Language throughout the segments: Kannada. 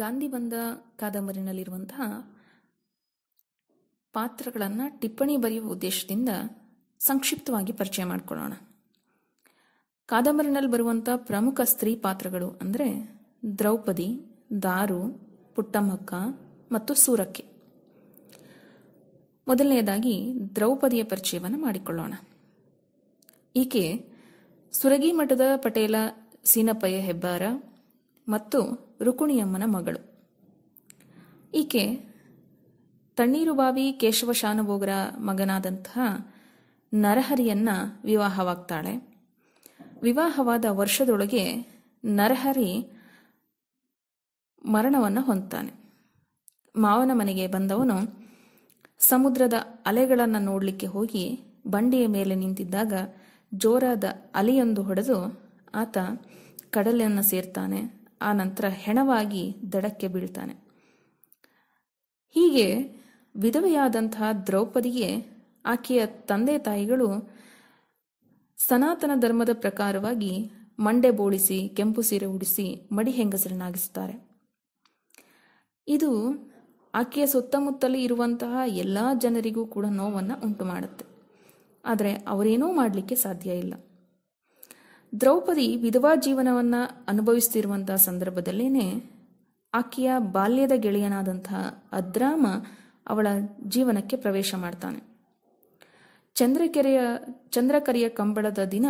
ಗಾಂಧಿ ಬಂದ ಕಾದಂಬರಿನಲ್ಲಿರುವಂತಹ ಪಾತ್ರಗಳನ್ನು ಟಿಪ್ಪಣಿ ಬರೆಯುವ ಉದ್ದೇಶದಿಂದ ಸಂಕ್ಷಿಪ್ತವಾಗಿ ಪರಿಚಯ ಮಾಡಿಕೊಳ್ಳೋಣ ಕಾದಂಬರಿನಲ್ಲಿ ಬರುವಂಥ ಪ್ರಮುಖ ಸ್ತ್ರೀ ಪಾತ್ರಗಳು ಅಂದರೆ ದ್ರೌಪದಿ ದಾರು ಪುಟ್ಟಮ್ಮಕ್ಕ ಮತ್ತು ಸೂರಕ್ಕೆ ಮೊದಲನೆಯದಾಗಿ ದ್ರೌಪದಿಯ ಪರಿಚಯವನ್ನು ಮಾಡಿಕೊಳ್ಳೋಣ ಈಕೆ ಸುರಗಿ ಮಠದ ಪಟೇಲ ಸೀನಪ್ಪಯ್ಯ ಹೆಬ್ಬಾರ ಮತ್ತು ರುಕುಣಿಯಮ್ಮನ ಮಗಳು ಈಕೆ ಬಾವಿ ಕೇಶವ ಶಾನುಭೋಗರ ಮಗನಾದಂತಹ ನರಹರಿಯನ್ನ ವಿವಾಹವಾಗ್ತಾಳೆ ವಿವಾಹವಾದ ವರ್ಷದೊಳಗೆ ನರಹರಿ ಮರಣವನ್ನು ಹೊಂದ್ತಾನೆ ಮಾವನ ಮನೆಗೆ ಬಂದವನು ಸಮುದ್ರದ ಅಲೆಗಳನ್ನು ನೋಡಲಿಕ್ಕೆ ಹೋಗಿ ಬಂಡೆಯ ಮೇಲೆ ನಿಂತಿದ್ದಾಗ ಜೋರಾದ ಅಲೆಯೊಂದು ಹೊಡೆದು ಆತ ಕಡಲನ್ನು ಸೇರ್ತಾನೆ ಆ ನಂತರ ಹೆಣವಾಗಿ ದಡಕ್ಕೆ ಬೀಳ್ತಾನೆ ಹೀಗೆ ವಿಧವೆಯಾದಂತಹ ದ್ರೌಪದಿಗೆ ಆಕೆಯ ತಂದೆ ತಾಯಿಗಳು ಸನಾತನ ಧರ್ಮದ ಪ್ರಕಾರವಾಗಿ ಮಂಡೆ ಬೋಳಿಸಿ ಕೆಂಪು ಸೀರೆ ಉಡಿಸಿ ಮಡಿ ಹೆಂಗಸರನ್ನಾಗಿಸುತ್ತಾರೆ ಇದು ಆಕೆಯ ಸುತ್ತಮುತ್ತಲೇ ಇರುವಂತಹ ಎಲ್ಲ ಜನರಿಗೂ ಕೂಡ ನೋವನ್ನು ಉಂಟು ಮಾಡುತ್ತೆ ಆದರೆ ಅವರೇನೂ ಮಾಡಲಿಕ್ಕೆ ಸಾಧ್ಯ ಇಲ್ಲ ದ್ರೌಪದಿ ವಿಧವಾ ಜೀವನವನ್ನು ಅನುಭವಿಸ್ತಿರುವಂತಹ ಸಂದರ್ಭದಲ್ಲೇ ಆಕೆಯ ಬಾಲ್ಯದ ಗೆಳೆಯನಾದಂತಹ ಅದ್ರಾಮ ಅವಳ ಜೀವನಕ್ಕೆ ಪ್ರವೇಶ ಮಾಡ್ತಾನೆ ಚಂದ್ರಕೆರೆಯ ಚಂದ್ರಕರೆಯ ಕಂಬಳದ ದಿನ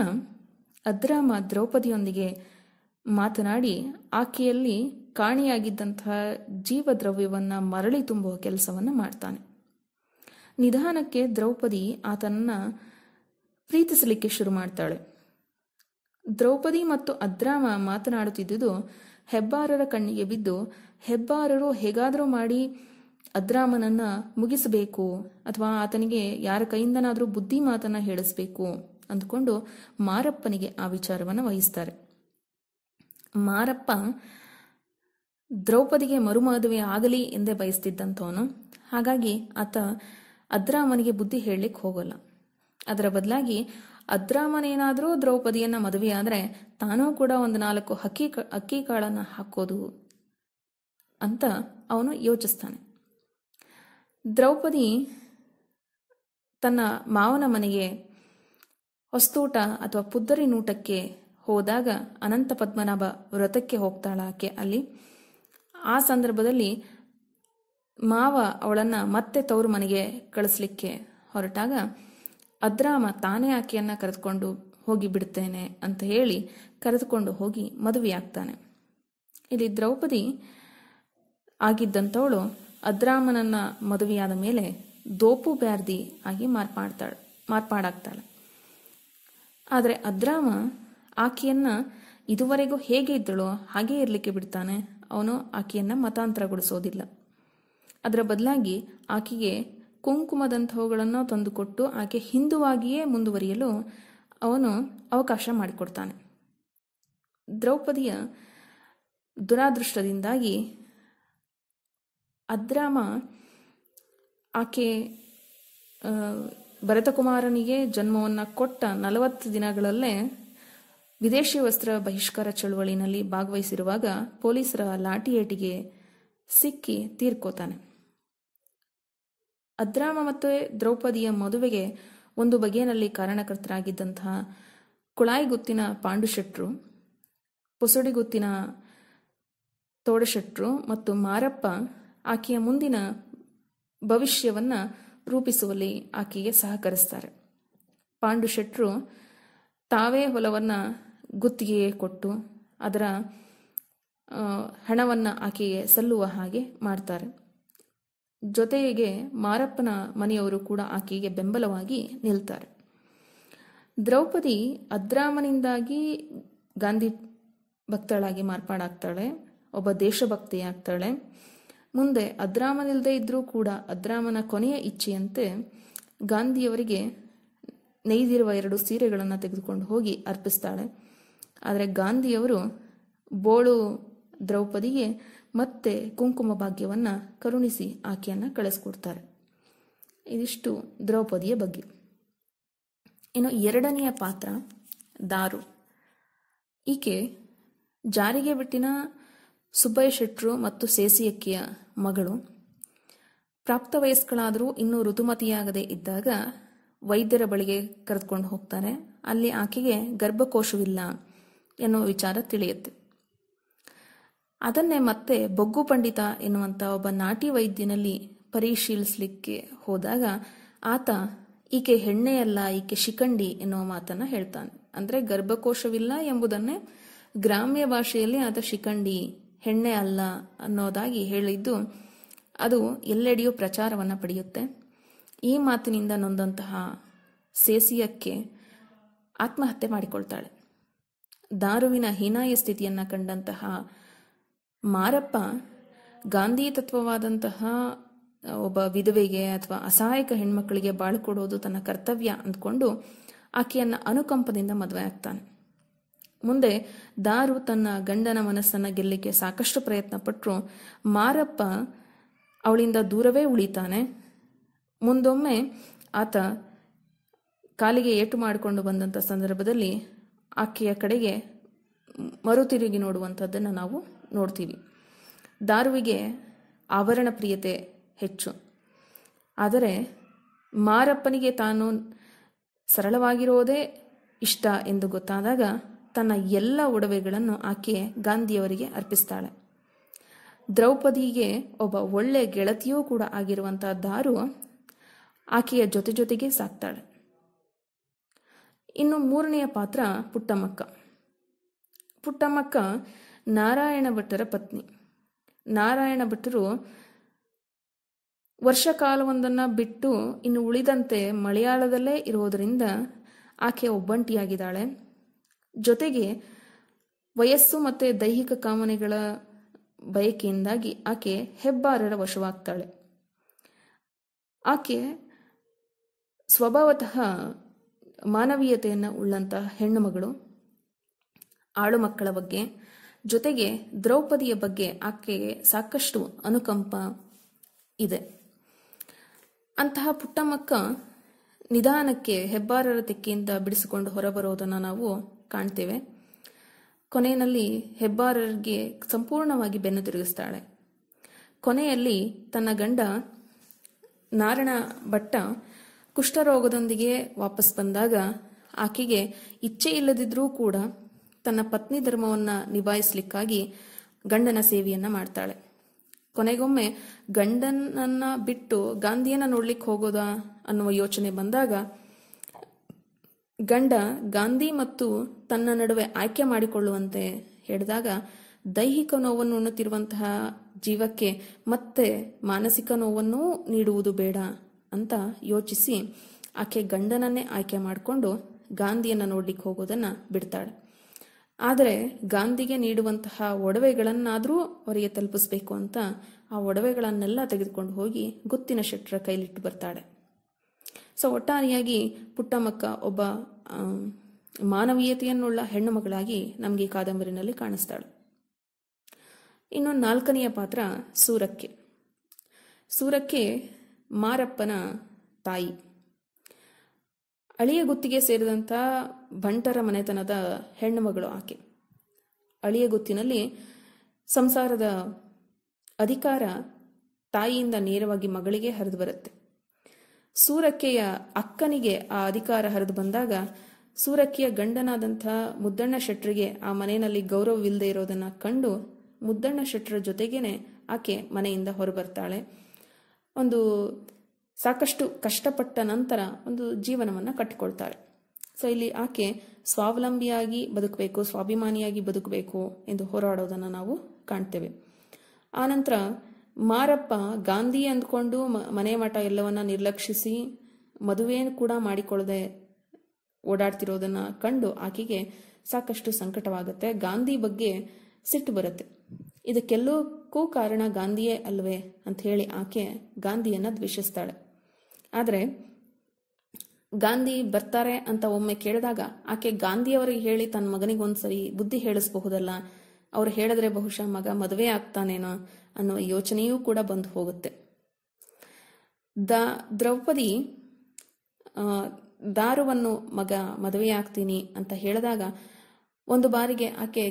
ಅದ್ರಾಮ ದ್ರೌಪದಿಯೊಂದಿಗೆ ಮಾತನಾಡಿ ಆಕೆಯಲ್ಲಿ ಕಾಣಿಯಾಗಿದ್ದಂತಹ ಜೀವದ್ರವ್ಯವನ್ನು ಮರಳಿ ತುಂಬುವ ಕೆಲಸವನ್ನು ಮಾಡ್ತಾನೆ ನಿಧಾನಕ್ಕೆ ದ್ರೌಪದಿ ಆತನನ್ನು ಪ್ರೀತಿಸಲಿಕ್ಕೆ ಶುರು ಮಾಡ್ತಾಳೆ ದ್ರೌಪದಿ ಮತ್ತು ಅದ್ರಾಮ ಮಾತನಾಡುತ್ತಿದ್ದುದು ಹೆಬ್ಬಾರರ ಕಣ್ಣಿಗೆ ಬಿದ್ದು ಹೆಬ್ಬಾರರು ಹೇಗಾದರೂ ಮಾಡಿ ಅದ್ರಾಮನನ್ನ ಮುಗಿಸಬೇಕು ಅಥವಾ ಆತನಿಗೆ ಯಾರ ಕೈಯಿಂದನಾದರೂ ಬುದ್ಧಿ ಮಾತನ್ನ ಹೇಳಿಸ್ಬೇಕು ಅಂದುಕೊಂಡು ಮಾರಪ್ಪನಿಗೆ ಆ ವಿಚಾರವನ್ನು ವಹಿಸ್ತಾರೆ ಮಾರಪ್ಪ ದ್ರೌಪದಿಗೆ ಮರುಮದುವೆ ಆಗಲಿ ಎಂದೇ ಬಯಸ್ತಿದ್ದಂಥವನು ಹಾಗಾಗಿ ಆತ ಅದ್ರಾಮನಿಗೆ ಬುದ್ಧಿ ಹೇಳಲಿಕ್ಕೆ ಹೋಗಲ್ಲ ಅದರ ಬದಲಾಗಿ ಏನಾದರೂ ದ್ರೌಪದಿಯನ್ನ ಮದುವೆಯಾದರೆ ತಾನೂ ಕೂಡ ಒಂದು ನಾಲ್ಕು ಹಕ್ಕಿ ಅಕ್ಕಿ ಕಾಳನ್ನು ಹಾಕೋದು ಅಂತ ಅವನು ಯೋಚಿಸ್ತಾನೆ ದ್ರೌಪದಿ ತನ್ನ ಮಾವನ ಮನೆಗೆ ಹೊಸ್ತೂಟ ಅಥವಾ ಪುದ್ದರಿ ನೂಟಕ್ಕೆ ಹೋದಾಗ ಅನಂತ ಪದ್ಮನಾಭ ವ್ರತಕ್ಕೆ ಹೋಗ್ತಾಳ ಆಕೆ ಅಲ್ಲಿ ಆ ಸಂದರ್ಭದಲ್ಲಿ ಮಾವ ಅವಳನ್ನು ಮತ್ತೆ ತವರು ಮನೆಗೆ ಕಳಿಸ್ಲಿಕ್ಕೆ ಹೊರಟಾಗ ಅದ್ರಾಮ ತಾನೇ ಆಕೆಯನ್ನ ಕರೆದುಕೊಂಡು ಹೋಗಿ ಬಿಡ್ತೇನೆ ಅಂತ ಹೇಳಿ ಕರೆದುಕೊಂಡು ಹೋಗಿ ಮದುವೆಯಾಗ್ತಾನೆ ಇಲ್ಲಿ ದ್ರೌಪದಿ ಆಗಿದ್ದಂಥವಳು ಅದ್ರಾಮನನ್ನ ಮದುವೆಯಾದ ಮೇಲೆ ದೋಪು ಬ್ಯಾರ್ದಿ ಆಗಿ ಮಾರ್ಪಾಡ್ತಾಳೆ ಮಾರ್ಪಾಡಾಗ್ತಾಳೆ ಆದರೆ ಅದ್ರಾಮ ಆಕೆಯನ್ನ ಇದುವರೆಗೂ ಹೇಗೆ ಇದ್ದಳೋ ಹಾಗೆ ಇರಲಿಕ್ಕೆ ಬಿಡ್ತಾನೆ ಅವನು ಆಕೆಯನ್ನ ಮತಾಂತರಗೊಳಿಸೋದಿಲ್ಲ ಅದರ ಬದಲಾಗಿ ಆಕೆಗೆ ಕುಂಕುಮದಂಥವುಗಳನ್ನು ತಂದುಕೊಟ್ಟು ಆಕೆ ಹಿಂದುವಾಗಿಯೇ ಮುಂದುವರಿಯಲು ಅವನು ಅವಕಾಶ ಮಾಡಿಕೊಡ್ತಾನೆ ದ್ರೌಪದಿಯ ದುರಾದೃಷ್ಟದಿಂದಾಗಿ ಅದ್ರಾಮ ಆಕೆ ಭರತಕುಮಾರನಿಗೆ ಜನ್ಮವನ್ನು ಕೊಟ್ಟ ನಲವತ್ತು ದಿನಗಳಲ್ಲೇ ವಿದೇಶಿ ವಸ್ತ್ರ ಬಹಿಷ್ಕಾರ ಚಳುವಳಿನಲ್ಲಿ ಭಾಗವಹಿಸಿರುವಾಗ ಪೊಲೀಸರ ಲಾಠಿಯೇಟಿಗೆ ಸಿಕ್ಕಿ ತೀರ್ಕೋತಾನೆ ಅದ್ರಾಮ ಮತ್ತು ದ್ರೌಪದಿಯ ಮದುವೆಗೆ ಒಂದು ಬಗೆಯಲ್ಲಿ ಕಾರಣಕರ್ತರಾಗಿದ್ದಂತಹ ಕುಳಾಯಿಗುತ್ತಿನ ಪಾಂಡುಶೆಟ್ರು ಪುಸುಡಿಗುತ್ತಿನ ತೋಡಶೆಟ್ರು ಮತ್ತು ಮಾರಪ್ಪ ಆಕೆಯ ಮುಂದಿನ ಭವಿಷ್ಯವನ್ನು ರೂಪಿಸುವಲ್ಲಿ ಆಕೆಗೆ ಸಹಕರಿಸ್ತಾರೆ ಪಾಂಡುಶೆಟ್ರು ತಾವೇ ಹೊಲವನ್ನು ಗುತ್ತಿಗೆ ಕೊಟ್ಟು ಅದರ ಹಣವನ್ನು ಆಕೆಗೆ ಸಲ್ಲುವ ಹಾಗೆ ಮಾಡ್ತಾರೆ ಜೊತೆಗೆ ಮಾರಪ್ಪನ ಮನೆಯವರು ಕೂಡ ಆಕೆಗೆ ಬೆಂಬಲವಾಗಿ ನಿಲ್ತಾರೆ ದ್ರೌಪದಿ ಅದ್ರಾಮನಿಂದಾಗಿ ಗಾಂಧಿ ಭಕ್ತಳಾಗಿ ಮಾರ್ಪಾಡಾಗ್ತಾಳೆ ಒಬ್ಬ ದೇಶಭಕ್ತಿ ಆಗ್ತಾಳೆ ಮುಂದೆ ಅದ್ರಾಮನಿಲ್ಲದೆ ಇದ್ದರೂ ಕೂಡ ಅದ್ರಾಮನ ಕೊನೆಯ ಇಚ್ಛೆಯಂತೆ ಗಾಂಧಿಯವರಿಗೆ ನೈದಿರುವ ಎರಡು ಸೀರೆಗಳನ್ನು ತೆಗೆದುಕೊಂಡು ಹೋಗಿ ಅರ್ಪಿಸ್ತಾಳೆ ಆದರೆ ಗಾಂಧಿಯವರು ಬೋಳು ದ್ರೌಪದಿಗೆ ಮತ್ತೆ ಕುಂಕುಮ ಭಾಗ್ಯವನ್ನು ಕರುಣಿಸಿ ಆಕೆಯನ್ನು ಕಳಿಸ್ಕೊಡ್ತಾರೆ ಇದಿಷ್ಟು ದ್ರೌಪದಿಯ ಬಗ್ಗೆ ಇನ್ನು ಎರಡನೆಯ ಪಾತ್ರ ದಾರು ಈಕೆ ಜಾರಿಗೆ ಬಿಟ್ಟಿನ ಸುಬ್ಬಯ್ಯ ಶೆಟ್ರು ಮತ್ತು ಸೇಸಿಯಕ್ಕಿಯ ಮಗಳು ಪ್ರಾಪ್ತ ವಯಸ್ಕಳಾದರೂ ಇನ್ನೂ ಋತುಮತಿಯಾಗದೇ ಇದ್ದಾಗ ವೈದ್ಯರ ಬಳಿಗೆ ಕರೆದುಕೊಂಡು ಹೋಗ್ತಾರೆ ಅಲ್ಲಿ ಆಕೆಗೆ ಗರ್ಭಕೋಶವಿಲ್ಲ ಎನ್ನುವ ವಿಚಾರ ತಿಳಿಯುತ್ತೆ ಅದನ್ನೇ ಮತ್ತೆ ಬೊಗ್ಗು ಪಂಡಿತ ಎನ್ನುವಂಥ ಒಬ್ಬ ನಾಟಿ ವೈದ್ಯನಲ್ಲಿ ಪರಿಶೀಲಿಸಲಿಕ್ಕೆ ಹೋದಾಗ ಆತ ಈಕೆ ಹೆಣ್ಣೆಯಲ್ಲ ಈಕೆ ಶಿಖಂಡಿ ಎನ್ನುವ ಮಾತನ್ನು ಹೇಳ್ತಾನೆ ಅಂದರೆ ಗರ್ಭಕೋಶವಿಲ್ಲ ಎಂಬುದನ್ನೇ ಗ್ರಾಮ್ಯ ಭಾಷೆಯಲ್ಲಿ ಆತ ಶಿಖಂಡಿ ಹೆಣ್ಣೆ ಅಲ್ಲ ಅನ್ನೋದಾಗಿ ಹೇಳಿದ್ದು ಅದು ಎಲ್ಲೆಡೆಯೂ ಪ್ರಚಾರವನ್ನು ಪಡೆಯುತ್ತೆ ಈ ಮಾತಿನಿಂದ ನೊಂದಂತಹ ಸೇಸಿಯಕ್ಕೆ ಆತ್ಮಹತ್ಯೆ ಮಾಡಿಕೊಳ್ತಾಳೆ ದಾರುವಿನ ಹೀನಾಯ ಸ್ಥಿತಿಯನ್ನು ಕಂಡಂತಹ ಮಾರಪ್ಪ ಗಾಂಧಿ ತತ್ವವಾದಂತಹ ಒಬ್ಬ ವಿಧವೆಗೆ ಅಥವಾ ಅಸಹಾಯಕ ಹೆಣ್ಮಕ್ಕಳಿಗೆ ಬಾಳ್ಕೊಡೋದು ತನ್ನ ಕರ್ತವ್ಯ ಅಂದ್ಕೊಂಡು ಆಕೆಯನ್ನು ಅನುಕಂಪದಿಂದ ಮದುವೆ ಆಗ್ತಾನೆ ಮುಂದೆ ದಾರು ತನ್ನ ಗಂಡನ ಮನಸ್ಸನ್ನು ಗೆಲ್ಲಕ್ಕೆ ಸಾಕಷ್ಟು ಪ್ರಯತ್ನ ಪಟ್ಟರು ಮಾರಪ್ಪ ಅವಳಿಂದ ದೂರವೇ ಉಳಿತಾನೆ ಮುಂದೊಮ್ಮೆ ಆತ ಕಾಲಿಗೆ ಏಟು ಮಾಡಿಕೊಂಡು ಬಂದಂಥ ಸಂದರ್ಭದಲ್ಲಿ ಆಕೆಯ ಕಡೆಗೆ ಮರುತಿರುಗಿ ನೋಡುವಂಥದ್ದನ್ನು ನಾವು ನೋಡ್ತೀವಿ ದಾರುವಿಗೆ ಆವರಣ ಪ್ರಿಯತೆ ಹೆಚ್ಚು ಆದರೆ ಮಾರಪ್ಪನಿಗೆ ತಾನು ಸರಳವಾಗಿರೋದೇ ಇಷ್ಟ ಎಂದು ಗೊತ್ತಾದಾಗ ತನ್ನ ಎಲ್ಲ ಒಡವೆಗಳನ್ನು ಆಕೆ ಗಾಂಧಿಯವರಿಗೆ ಅರ್ಪಿಸ್ತಾಳೆ ದ್ರೌಪದಿಗೆ ಒಬ್ಬ ಒಳ್ಳೆ ಗೆಳತಿಯೂ ಕೂಡ ಆಗಿರುವಂತಹ ದಾರು ಆಕೆಯ ಜೊತೆ ಜೊತೆಗೆ ಸಾಕ್ತಾಳೆ ಇನ್ನು ಮೂರನೆಯ ಪಾತ್ರ ಪುಟ್ಟಮ್ಮಕ್ಕ ಪುಟ್ಟಮ್ಮಕ್ಕ ನಾರಾಯಣ ಭಟ್ಟರ ಪತ್ನಿ ನಾರಾಯಣ ಭಟ್ಟರು ವರ್ಷಕಾಲವೊಂದನ್ನು ಬಿಟ್ಟು ಇನ್ನು ಉಳಿದಂತೆ ಮಲಯಾಳದಲ್ಲೇ ಇರೋದರಿಂದ ಆಕೆ ಒಬ್ಬಂಟಿಯಾಗಿದ್ದಾಳೆ ಜೊತೆಗೆ ವಯಸ್ಸು ಮತ್ತು ದೈಹಿಕ ಕಾಮನೆಗಳ ಬಯಕೆಯಿಂದಾಗಿ ಆಕೆ ಹೆಬ್ಬಾರರ ವಶವಾಗ್ತಾಳೆ ಆಕೆ ಸ್ವಭಾವತಃ ಮಾನವೀಯತೆಯನ್ನು ಉಳ್ಳಂತಹ ಹೆಣ್ಣುಮಗಳು ಆಳು ಮಕ್ಕಳ ಬಗ್ಗೆ ಜೊತೆಗೆ ದ್ರೌಪದಿಯ ಬಗ್ಗೆ ಆಕೆಗೆ ಸಾಕಷ್ಟು ಅನುಕಂಪ ಇದೆ ಅಂತಹ ಮಕ್ಕ ನಿಧಾನಕ್ಕೆ ಹೆಬ್ಬಾರರ ತೆಕ್ಕೆಯಿಂದ ಬಿಡಿಸಿಕೊಂಡು ಹೊರಬರೋದನ್ನು ನಾವು ಕಾಣ್ತೇವೆ ಕೊನೆಯಲ್ಲಿ ಹೆಬ್ಬಾರರಿಗೆ ಸಂಪೂರ್ಣವಾಗಿ ಬೆನ್ನು ತಿರುಗಿಸ್ತಾಳೆ ಕೊನೆಯಲ್ಲಿ ತನ್ನ ಗಂಡ ನಾರಣ ಭಟ್ಟ ಕುಷ್ಠರೋಗದೊಂದಿಗೆ ವಾಪಸ್ ಬಂದಾಗ ಆಕೆಗೆ ಇಚ್ಛೆ ಇಲ್ಲದಿದ್ರೂ ಕೂಡ ತನ್ನ ಪತ್ನಿ ಧರ್ಮವನ್ನು ನಿಭಾಯಿಸ್ಲಿಕ್ಕಾಗಿ ಗಂಡನ ಸೇವೆಯನ್ನ ಮಾಡ್ತಾಳೆ ಕೊನೆಗೊಮ್ಮೆ ಗಂಡನನ್ನ ಬಿಟ್ಟು ಗಾಂಧಿಯನ್ನ ನೋಡ್ಲಿಕ್ಕೆ ಹೋಗೋದಾ ಅನ್ನುವ ಯೋಚನೆ ಬಂದಾಗ ಗಂಡ ಗಾಂಧಿ ಮತ್ತು ತನ್ನ ನಡುವೆ ಆಯ್ಕೆ ಮಾಡಿಕೊಳ್ಳುವಂತೆ ಹೇಳಿದಾಗ ದೈಹಿಕ ನೋವನ್ನು ಉಣ್ಣುತ್ತಿರುವಂತಹ ಜೀವಕ್ಕೆ ಮತ್ತೆ ಮಾನಸಿಕ ನೋವನ್ನು ನೀಡುವುದು ಬೇಡ ಅಂತ ಯೋಚಿಸಿ ಆಕೆ ಗಂಡನನ್ನೇ ಆಯ್ಕೆ ಮಾಡಿಕೊಂಡು ಗಾಂಧಿಯನ್ನ ನೋಡ್ಲಿಕ್ಕೆ ಹೋಗೋದನ್ನ ಬಿಡ್ತಾಳೆ ಆದರೆ ಗಾಂಧಿಗೆ ನೀಡುವಂತಹ ಒಡವೆಗಳನ್ನಾದರೂ ಅವರಿಗೆ ತಲುಪಿಸ್ಬೇಕು ಅಂತ ಆ ಒಡವೆಗಳನ್ನೆಲ್ಲ ತೆಗೆದುಕೊಂಡು ಹೋಗಿ ಗುತ್ತಿನ ಶೆಟ್ಟರ ಕೈಲಿಟ್ಟು ಬರ್ತಾಳೆ ಸೊ ಒಟ್ಟಾರೆಯಾಗಿ ಪುಟ್ಟಮಕ್ಕ ಒಬ್ಬ ಮಾನವೀಯತೆಯನ್ನುಳ್ಳ ಹೆಣ್ಣು ಮಗಳಾಗಿ ನಮಗೆ ಕಾದಂಬರಿನಲ್ಲಿ ಕಾಣಿಸ್ತಾಳೆ ಇನ್ನು ನಾಲ್ಕನೆಯ ಪಾತ್ರ ಸೂರಕ್ಕೆ ಸೂರಕ್ಕೆ ಮಾರಪ್ಪನ ತಾಯಿ ಅಳಿಯ ಗುತ್ತಿಗೆ ಸೇರಿದಂಥ ಬಂಟರ ಮನೆತನದ ಹೆಣ್ಣುಮಗಳು ಆಕೆ ಅಳಿಯ ಗುತ್ತಿನಲ್ಲಿ ಸಂಸಾರದ ಅಧಿಕಾರ ತಾಯಿಯಿಂದ ನೇರವಾಗಿ ಮಗಳಿಗೆ ಹರಿದು ಬರುತ್ತೆ ಸೂರಕ್ಕೆಯ ಅಕ್ಕನಿಗೆ ಆ ಅಧಿಕಾರ ಹರಿದು ಬಂದಾಗ ಸೂರಕ್ಕಿಯ ಗಂಡನಾದಂಥ ಮುದ್ದಣ್ಣ ಶೆಟ್ರಿಗೆ ಆ ಮನೆಯಲ್ಲಿ ಗೌರವವಿಲ್ಲದೆ ಇರೋದನ್ನು ಕಂಡು ಮುದ್ದಣ್ಣ ಶೆಟ್ಟರ ಜೊತೆಗೇನೆ ಆಕೆ ಮನೆಯಿಂದ ಹೊರಬರ್ತಾಳೆ ಒಂದು ಸಾಕಷ್ಟು ಕಷ್ಟಪಟ್ಟ ನಂತರ ಒಂದು ಜೀವನವನ್ನು ಕಟ್ಟಿಕೊಳ್ತಾಳೆ ಸೊ ಇಲ್ಲಿ ಆಕೆ ಸ್ವಾವಲಂಬಿಯಾಗಿ ಬದುಕಬೇಕು ಸ್ವಾಭಿಮಾನಿಯಾಗಿ ಬದುಕಬೇಕು ಎಂದು ಹೋರಾಡೋದನ್ನು ನಾವು ಕಾಣ್ತೇವೆ ಆನಂತರ ಮಾರಪ್ಪ ಗಾಂಧಿ ಅಂದ್ಕೊಂಡು ಮನೆ ಮಠ ಎಲ್ಲವನ್ನ ನಿರ್ಲಕ್ಷಿಸಿ ಮದುವೆಯನ್ನು ಕೂಡ ಮಾಡಿಕೊಳ್ಳದೆ ಓಡಾಡ್ತಿರೋದನ್ನ ಕಂಡು ಆಕೆಗೆ ಸಾಕಷ್ಟು ಸಂಕಟವಾಗುತ್ತೆ ಗಾಂಧಿ ಬಗ್ಗೆ ಸಿಟ್ಟು ಬರುತ್ತೆ ಇದಕ್ಕೆಲ್ಲಕ್ಕೂ ಕಾರಣ ಗಾಂಧಿಯೇ ಅಲ್ವೇ ಅಂತ ಹೇಳಿ ಆಕೆ ಗಾಂಧಿಯನ್ನ ದ್ವೇಷಿಸ್ತಾಳೆ ಆದರೆ ಗಾಂಧಿ ಬರ್ತಾರೆ ಅಂತ ಒಮ್ಮೆ ಕೇಳಿದಾಗ ಆಕೆ ಗಾಂಧಿಯವರಿಗೆ ಹೇಳಿ ತನ್ನ ಮಗನಿಗೊಂದ್ಸರಿ ಬುದ್ಧಿ ಹೇಳಿಸಬಹುದಲ್ಲ ಅವ್ರು ಹೇಳಿದ್ರೆ ಬಹುಶಃ ಮಗ ಮದುವೆ ಆಗ್ತಾನೇನೋ ಅನ್ನೋ ಯೋಚನೆಯೂ ಕೂಡ ಬಂದು ಹೋಗುತ್ತೆ ದ ದ್ರೌಪದಿ ದಾರುವನ್ನು ಮಗ ಮದುವೆ ಆಗ್ತೀನಿ ಅಂತ ಹೇಳಿದಾಗ ಒಂದು ಬಾರಿಗೆ ಆಕೆ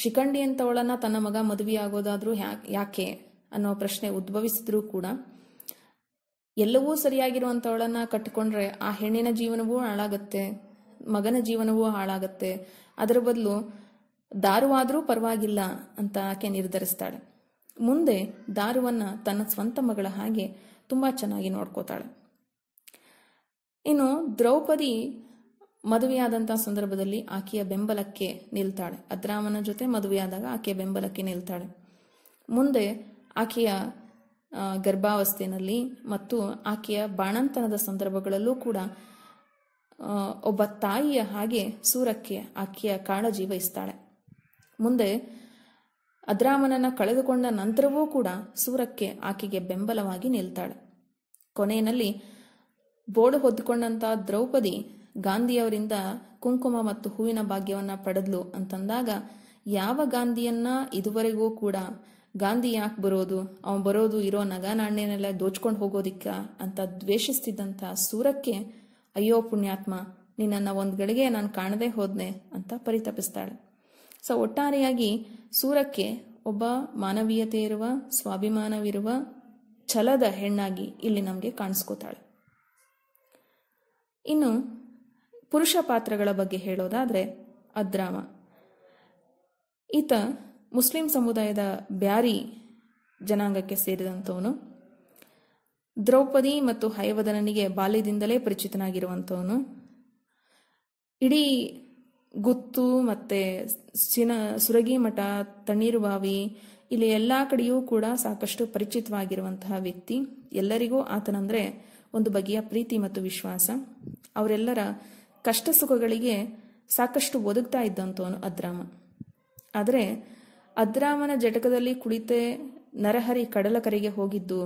ಶಿಖಂಡಿ ಅಂತವಳನ್ನ ತನ್ನ ಮಗ ಮದುವೆ ಆಗೋದಾದ್ರೂ ಯಾಕೆ ಅನ್ನೋ ಪ್ರಶ್ನೆ ಉದ್ಭವಿಸಿದ್ರೂ ಕೂಡ ಎಲ್ಲವೂ ಸರಿಯಾಗಿರುವಂತವಳನ್ನ ಕಟ್ಟಿಕೊಂಡ್ರೆ ಆ ಹೆಣ್ಣಿನ ಜೀವನವೂ ಹಾಳಾಗತ್ತೆ ಮಗನ ಜೀವನವೂ ಹಾಳಾಗತ್ತೆ ಅದರ ಬದಲು ದಾರುವಾದರೂ ಪರವಾಗಿಲ್ಲ ಅಂತ ಆಕೆ ನಿರ್ಧರಿಸ್ತಾಳೆ ಮುಂದೆ ದಾರುವನ್ನ ತನ್ನ ಸ್ವಂತ ಮಗಳ ಹಾಗೆ ತುಂಬಾ ಚೆನ್ನಾಗಿ ನೋಡ್ಕೋತಾಳೆ ಇನ್ನು ದ್ರೌಪದಿ ಮದುವೆಯಾದಂಥ ಸಂದರ್ಭದಲ್ಲಿ ಆಕೆಯ ಬೆಂಬಲಕ್ಕೆ ನಿಲ್ತಾಳೆ ಅದ್ರಾಮನ ಜೊತೆ ಮದುವೆಯಾದಾಗ ಆಕೆಯ ಬೆಂಬಲಕ್ಕೆ ನಿಲ್ತಾಳೆ ಮುಂದೆ ಆಕೆಯ ಗರ್ಭಾವಸ್ಥೆಯಲ್ಲಿ ಮತ್ತು ಆಕೆಯ ಬಾಣಂತನದ ಸಂದರ್ಭಗಳಲ್ಲೂ ಕೂಡ ಒಬ್ಬ ತಾಯಿಯ ಹಾಗೆ ಸೂರಕ್ಕೆ ಆಕೆಯ ಕಾಳಜಿ ವಹಿಸ್ತಾಳೆ ಮುಂದೆ ಅದ್ರಾಮನನ್ನು ಕಳೆದುಕೊಂಡ ನಂತರವೂ ಕೂಡ ಸೂರಕ್ಕೆ ಆಕೆಗೆ ಬೆಂಬಲವಾಗಿ ನಿಲ್ತಾಳೆ ಕೊನೆಯಲ್ಲಿ ಬೋರ್ಡ್ ಹೊದ್ದುಕೊಂಡಂಥ ದ್ರೌಪದಿ ಗಾಂಧಿಯವರಿಂದ ಕುಂಕುಮ ಮತ್ತು ಹೂವಿನ ಭಾಗ್ಯವನ್ನು ಪಡೆದ್ಲು ಅಂತಂದಾಗ ಯಾವ ಗಾಂಧಿಯನ್ನ ಇದುವರೆಗೂ ಕೂಡ ಗಾಂಧಿ ಯಾಕೆ ಬರೋದು ಅವನು ಬರೋದು ಇರೋ ನಗ ನಾಣ್ಯನೆಲ್ಲ ದೋಚ್ಕೊಂಡು ಹೋಗೋದಿಕ್ಕ ಅಂತ ದ್ವೇಷಿಸ್ತಿದ್ದಂಥ ಸೂರಕ್ಕೆ ಅಯ್ಯೋ ಪುಣ್ಯಾತ್ಮ ನಿನ್ನನ್ನು ಒಂದು ಗಳಿಗೆ ನಾನು ಕಾಣದೇ ಹೋದ್ನೆ ಅಂತ ಪರಿತಪಿಸ್ತಾಳೆ ಸೊ ಒಟ್ಟಾರೆಯಾಗಿ ಸೂರಕ್ಕೆ ಒಬ್ಬ ಮಾನವೀಯತೆ ಇರುವ ಸ್ವಾಭಿಮಾನವಿರುವ ಛಲದ ಹೆಣ್ಣಾಗಿ ಇಲ್ಲಿ ನಮಗೆ ಕಾಣಿಸ್ಕೋತಾಳೆ ಇನ್ನು ಪುರುಷ ಪಾತ್ರಗಳ ಬಗ್ಗೆ ಹೇಳೋದಾದರೆ ಅದ್ರಾಮ ಈತ ಮುಸ್ಲಿಂ ಸಮುದಾಯದ ಬ್ಯಾರಿ ಜನಾಂಗಕ್ಕೆ ಸೇರಿದಂಥವನು ದ್ರೌಪದಿ ಮತ್ತು ಹಯವದನನಿಗೆ ಬಾಲ್ಯದಿಂದಲೇ ಪರಿಚಿತನಾಗಿರುವಂಥವನು ಇಡೀ ಗುತ್ತು ಮತ್ತು ಸಿನ ತಣ್ಣೀರು ಬಾವಿ ಇಲ್ಲಿ ಎಲ್ಲ ಕಡೆಯೂ ಕೂಡ ಸಾಕಷ್ಟು ಪರಿಚಿತವಾಗಿರುವಂತಹ ವ್ಯಕ್ತಿ ಎಲ್ಲರಿಗೂ ಆತನಂದರೆ ಒಂದು ಬಗೆಯ ಪ್ರೀತಿ ಮತ್ತು ವಿಶ್ವಾಸ ಅವರೆಲ್ಲರ ಕಷ್ಟ ಸುಖಗಳಿಗೆ ಸಾಕಷ್ಟು ಒದಗ್ತಾ ಇದ್ದಂಥವನು ಅದ್ರಾಮ ಆದರೆ ಅದ್ರಾಮನ ಜಟಕದಲ್ಲಿ ಕುಳಿತೆ ನರಹರಿ ಕಡಲ ಕರೆಗೆ ಹೋಗಿದ್ದು